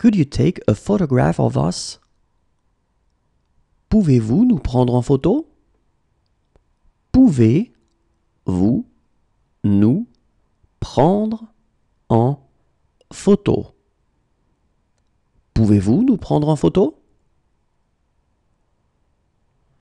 Could you take a photograph of us? Pouvez-vous nous prendre en photo? Pouvez-vous nous prendre en photo? Pouvez-vous nous prendre en photo?